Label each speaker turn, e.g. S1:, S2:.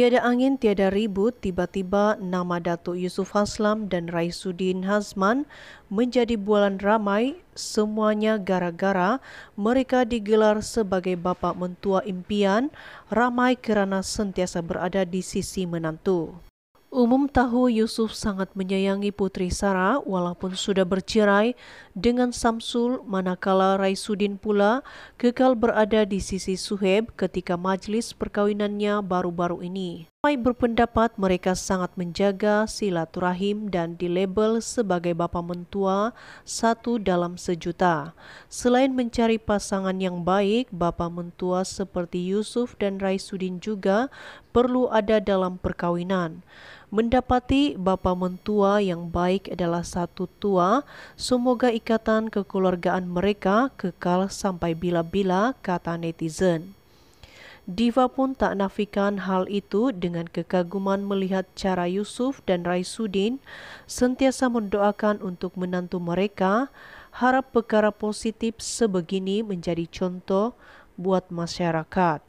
S1: Tiada
S2: angin, tiada ribut, tiba-tiba nama Datuk Yusuf Haslam dan Raisuddin Hazman menjadi bualan ramai semuanya gara-gara mereka digelar sebagai bapa mentua impian ramai kerana sentiasa berada di sisi menantu. Umum tahu Yusuf sangat menyayangi putri Sarah walaupun sudah bercerai dengan Samsul manakala Raisudin pula kekal berada di sisi Suheb ketika majlis perkawinannya baru-baru ini. Mai berpendapat mereka sangat menjaga silaturahim dan dilabel sebagai bapa mentua satu dalam sejuta. Selain mencari pasangan yang baik, bapa mentua seperti Yusuf dan Raisudin juga perlu ada dalam perkawinan. Mendapati bapa mentua yang baik adalah satu tua, semoga ikatan kekeluargaan mereka kekal sampai bila-bila, kata netizen. Diva pun tak nafikan hal itu dengan kekaguman melihat cara Yusuf dan Raisuddin sentiasa mendoakan untuk menantu mereka. Harap perkara positif sebegini menjadi contoh buat masyarakat.